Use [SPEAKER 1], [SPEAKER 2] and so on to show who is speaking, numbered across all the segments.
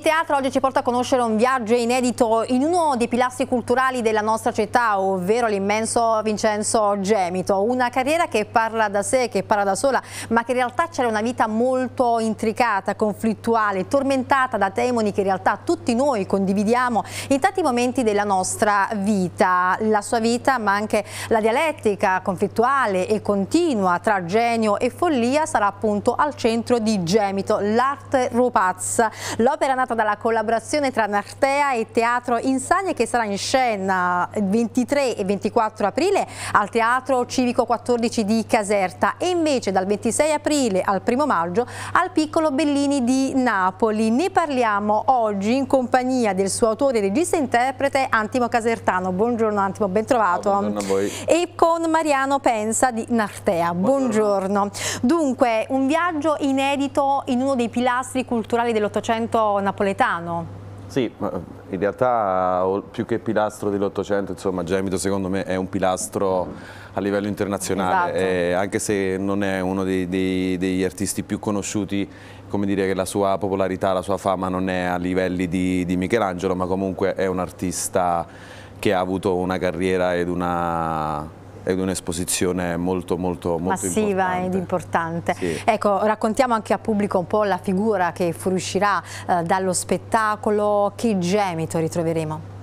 [SPEAKER 1] di teatro oggi ci porta a conoscere un viaggio inedito in uno dei pilastri culturali della nostra città, ovvero l'immenso Vincenzo Gemito. Una carriera che parla da sé, che parla da sola, ma che in realtà c'era una vita molto intricata, conflittuale, tormentata da temoni che in realtà tutti noi condividiamo in tanti momenti della nostra vita. La sua vita, ma anche la dialettica conflittuale e continua tra genio e follia sarà appunto al centro di Gemito, l'arte rupazza. L'opera tratta dalla collaborazione tra Nartea e Teatro Insagne che sarà in scena il 23 e 24 aprile al Teatro Civico 14 di Caserta e invece dal 26 aprile al 1 maggio al Piccolo Bellini di Napoli. Ne parliamo oggi in compagnia del suo autore, regista e interprete Antimo Casertano. Buongiorno Antimo, bentrovato. No, buongiorno a voi. E con Mariano Pensa di Nartea. Buongiorno. buongiorno. Dunque, un viaggio inedito in uno dei pilastri culturali dell'Ottocento napoletano napoletano.
[SPEAKER 2] Sì, eh, in realtà più che pilastro dell'Ottocento, insomma, Gemito secondo me è un pilastro a livello internazionale, esatto. eh, anche se non è uno dei, dei, degli artisti più conosciuti, come dire che la sua popolarità, la sua fama non è a livelli di, di Michelangelo, ma comunque è un artista che ha avuto una carriera ed una ed un'esposizione molto, molto, molto massiva
[SPEAKER 1] ed importante. Sì. Ecco, raccontiamo anche a pubblico un po' la figura che fuoriuscirà eh, dallo spettacolo, che gemito ritroveremo?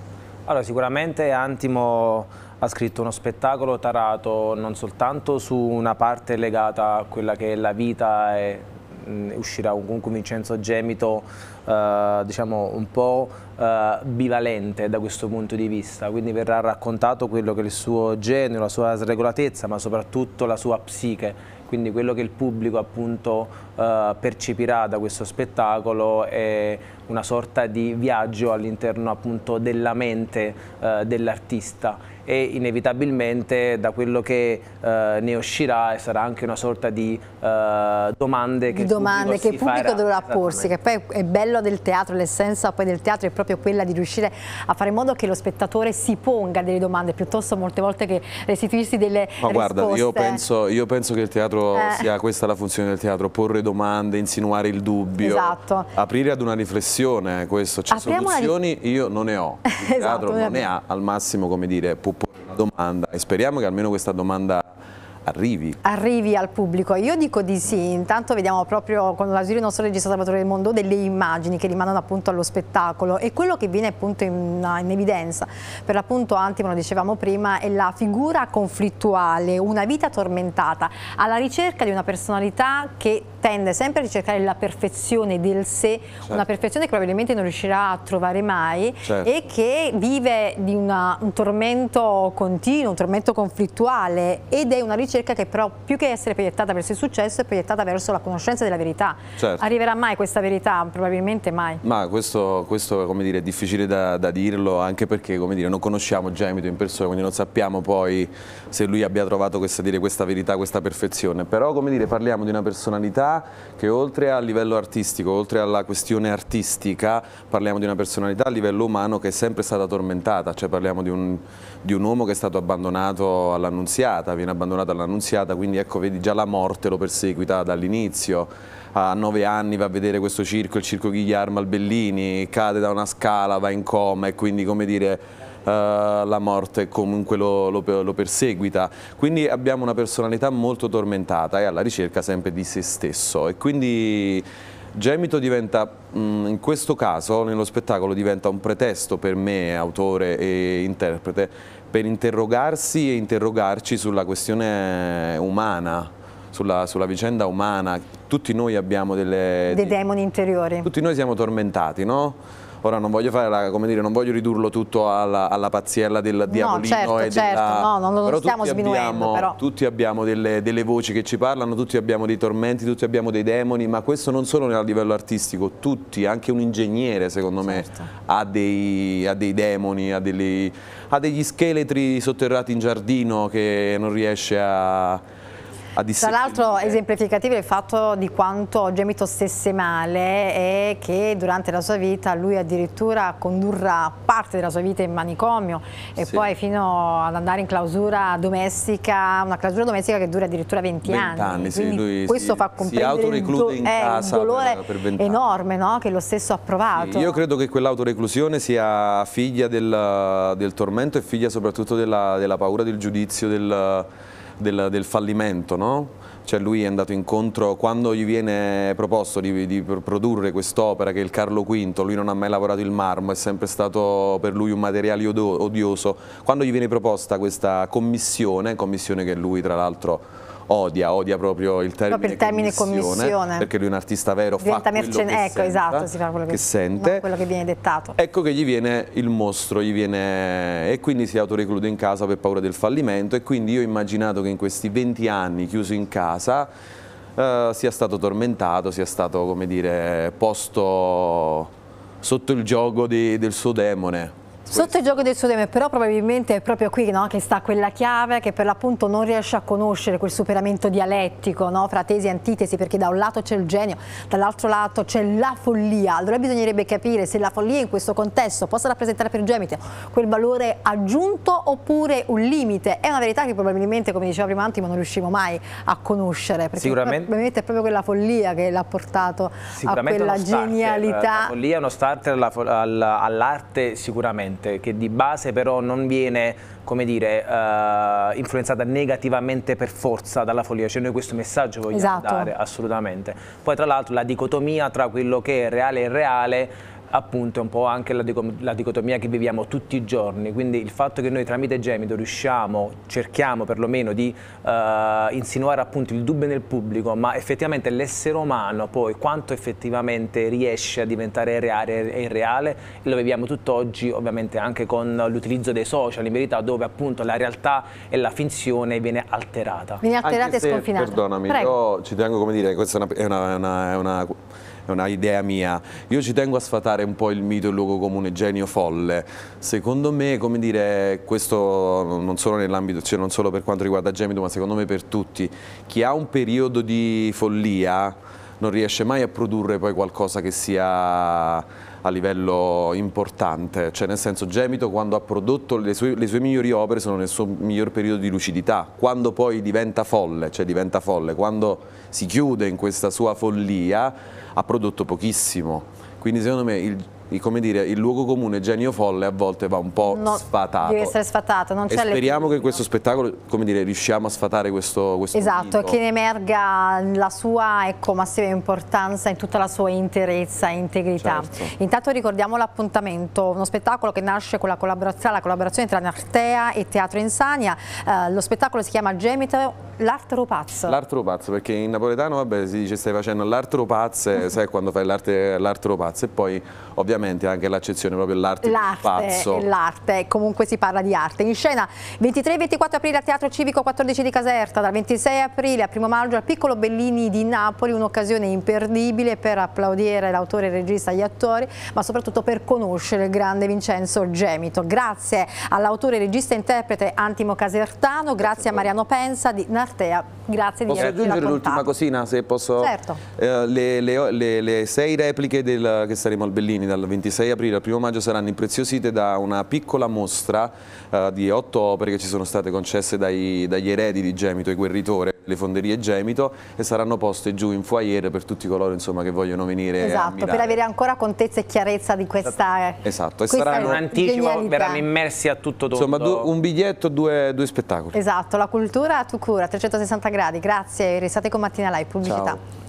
[SPEAKER 3] Allora, sicuramente Antimo ha scritto uno spettacolo tarato non soltanto su una parte legata a quella che è la vita e Mm, uscirà un, Vincenzo Gemito eh, diciamo un po' eh, bivalente da questo punto di vista, quindi verrà raccontato quello che è il suo genio, la sua sregolatezza ma soprattutto la sua psiche quindi quello che il pubblico appunto eh, percepirà da questo spettacolo è una sorta di viaggio all'interno appunto della mente eh, dell'artista e inevitabilmente da quello che eh, ne uscirà e sarà anche una sorta di eh, domande che, domande il che il pubblico dovrà porsi, che
[SPEAKER 1] poi è bello del teatro, l'essenza poi del teatro è proprio quella di riuscire a fare in modo che lo spettatore si ponga delle domande piuttosto molte volte che restituirsi delle Ma guarda, io penso,
[SPEAKER 2] io penso che il teatro eh. sia questa la funzione del teatro, porre domande, insinuare il dubbio, esatto. aprire ad una riflessione eh, questo, cioè Apriamo soluzioni una... io non ne ho, il esatto, teatro non ne ha, al massimo come dire può domanda e speriamo che almeno questa domanda arrivi.
[SPEAKER 1] Arrivi al pubblico. Io dico di sì, intanto vediamo proprio con l'asilo del nostro regista Salvatore del Mondo delle immagini che rimandano appunto allo spettacolo e quello che viene appunto in, in evidenza, per l'appunto Antimo lo dicevamo prima, è la figura conflittuale, una vita tormentata, alla ricerca di una personalità che tende sempre a ricercare la perfezione del sé, certo. una perfezione che probabilmente non riuscirà a trovare mai certo. e che vive di una, un tormento continuo, un tormento conflittuale ed è una ricerca che però più che essere proiettata verso il successo è proiettata verso la conoscenza della verità. Certo. Arriverà mai questa verità? Probabilmente mai.
[SPEAKER 3] Ma
[SPEAKER 2] questo, questo dire, è difficile da, da, dirlo anche perché come dire, non conosciamo Gemito in persona, quindi non sappiamo poi se lui abbia trovato questa, dire, questa verità, questa perfezione, però dire, parliamo di una personalità che oltre a livello artistico, oltre alla questione artistica, parliamo di una personalità a livello umano che è sempre stata tormentata, cioè parliamo di un, di un uomo che è stato abbandonato all'annunziata, viene abbandonato all'annunziata, quindi ecco vedi già la morte lo perseguita dall'inizio a nove anni va a vedere questo circo, il circo Ghigliarmo Albellini, cade da una scala, va in coma e quindi come dire eh, la morte comunque lo, lo, lo perseguita. Quindi abbiamo una personalità molto tormentata e alla ricerca sempre di se stesso e quindi Gemito diventa, mm, in questo caso, nello spettacolo diventa un pretesto per me, autore e interprete, per interrogarsi e interrogarci sulla questione umana, sulla, sulla vicenda umana. Tutti noi abbiamo delle... Dei
[SPEAKER 1] demoni interiori. Tutti
[SPEAKER 2] noi siamo tormentati, no? Ora non voglio, la, dire, non voglio ridurlo tutto alla, alla pazziella del diavolino. No, certo, e certo, no, non lo però stiamo sminuendo abbiamo, però. Tutti abbiamo delle, delle voci che ci parlano, tutti abbiamo dei tormenti, tutti abbiamo dei demoni, ma questo non solo a livello artistico, tutti, anche un ingegnere secondo certo. me ha dei, ha dei demoni, ha, delle, ha degli scheletri sotterrati in giardino che non riesce a a Tra
[SPEAKER 1] l'altro esemplificativo è il fatto di quanto Gemito stesse male e che durante la sua vita lui addirittura condurrà parte della sua vita in manicomio e sì. poi fino ad andare in clausura domestica, una clausura domestica che dura addirittura 20, 20 anni. anni sì, questo si, fa comprendere il do- in eh, casa un dolore per, per enorme no? che lo stesso ha provato. Sì, io
[SPEAKER 2] credo che quell'autoreclusione sia figlia del, del, tormento e figlia soprattutto della, della paura del giudizio, del del, del fallimento, no? cioè lui è andato incontro, quando gli viene proposto di, di produrre quest'opera che è il Carlo V, lui non ha mai lavorato il marmo, è sempre stato per lui un materiale odioso, quando gli viene proposta questa commissione, commissione che lui tra l'altro odia, odia proprio il termine, proprio il termine commissione, commissione, perché lui è un artista vero, Diventa fa quello che ecco, esatto,
[SPEAKER 1] si fa quello che, che sente, quello che viene dettato.
[SPEAKER 2] Ecco che gli viene il mostro, gli viene, e quindi si autoreclude in casa per paura del fallimento e quindi io ho immaginato che in questi 20 anni chiuso in casa eh, sia stato tormentato, sia stato, come dire, posto sotto il gioco di, del suo demone
[SPEAKER 1] Sotto il gioco del Sudeme, però probabilmente è proprio qui no, che sta quella chiave che per l'appunto non riesce a conoscere quel superamento dialettico no, fra tesi e antitesi, perché da un lato c'è il genio, dall'altro lato c'è la follia. Allora bisognerebbe capire se la follia in questo contesto possa rappresentare per il gemito quel valore aggiunto oppure un limite. È una verità che probabilmente, come diceva prima Antimo, non riusciamo mai a conoscere, perché Sicuramente... probabilmente è proprio quella follia che l'ha portato a quella starter, genialità. La
[SPEAKER 3] follia è uno starter all'arte sicuramente corrente che di base però non viene dire, uh, influenzata negativamente per forza dalla follia, cioè noi questo messaggio vogliamo esatto. dare assolutamente. Poi tra l'altro la dicotomia tra quello che è reale e reale appunto è un po' anche la, dicotomia che viviamo tutti i giorni, quindi il fatto che noi tramite Gemido riusciamo, cerchiamo perlomeno di eh, insinuare appunto il dubbio nel pubblico, ma effettivamente l'essere umano poi quanto effettivamente riesce a diventare reale e irreale, lo viviamo tutt'oggi ovviamente anche con l'utilizzo dei social, in verità dove appunto la realtà e la finzione viene alterata. Viene alterata anche e se, sconfinata. Perdonami, Prego.
[SPEAKER 2] io ci tengo come dire, questa è una, è una, è una è un'idea mia. Io ci tengo a sfatare un po' il mito, il luogo comune, genio folle. Secondo me, come dire, questo non solo nell'ambito, cioè non solo per quanto riguarda Gemito, ma secondo me per tutti, chi ha un periodo di follia non riesce mai a produrre poi qualcosa che sia a livello importante, cioè nel senso Gemito quando ha prodotto le sue, le sue migliori opere sono nel suo miglior periodo di lucidità, quando poi diventa folle, cioè diventa folle, quando si chiude in questa sua follia ha prodotto pochissimo. Quindi secondo me il, come dire, il luogo comune genio folle a volte va un po' no, sfatato. Deve essere
[SPEAKER 1] sfatato, non c'è Speriamo
[SPEAKER 2] che questo spettacolo, come dire, riusciamo a sfatare questo, questo Esatto, mito. che ne
[SPEAKER 1] emerga la sua ecco, massima importanza in tutta la sua interezza e integrità. Certo. Intanto ricordiamo l'appuntamento, uno spettacolo che nasce con la collaborazione, la collaborazione tra Nartea e Teatro Insania. Eh, lo spettacolo si chiama Gemito L'artro pazzo.
[SPEAKER 2] L'artro pazzo, perché in napoletano vabbè, si dice stai facendo l'artro pazzo, eh, sai quando fai l'arte l'artro pazzo e poi ovviamente ovviamente anche l'accezione, proprio l'arte pazzo.
[SPEAKER 1] L'arte, comunque si parla di arte. In scena 23 e 24 aprile al Teatro Civico 14 di Caserta, dal 26 aprile al 1 maggio al Piccolo Bellini di Napoli, un'occasione imperdibile per applaudire l'autore, il regista, gli attori, ma soprattutto per conoscere il grande Vincenzo Gemito. Grazie all'autore, regista e interprete Antimo Casertano, grazie a Mariano Pensa di Nartea, grazie di posso aggiungere l'ultima
[SPEAKER 2] cosina, se posso? Certo. Eh, le, le, le, le, sei repliche del, che saremo al Bellini dal dal 26 aprile al 1 maggio saranno impreziosite da una piccola mostra eh, di otto opere che ci sono state concesse dai, dagli eredi di Gemito, i guerritore, le fonderie Gemito e saranno poste giù in foyer per tutti coloro insomma, che vogliono venire Esatto, per avere
[SPEAKER 1] ancora contezza e chiarezza di questa Esatto,
[SPEAKER 2] esatto e saranno un anticipo, esatto, verranno immersi a tutto tondo. Insomma, un biglietto, due, due spettacoli.
[SPEAKER 1] Esatto, la cultura a tu cura, 360 gradi. Grazie, restate con Mattina Live, pubblicità. Ciao.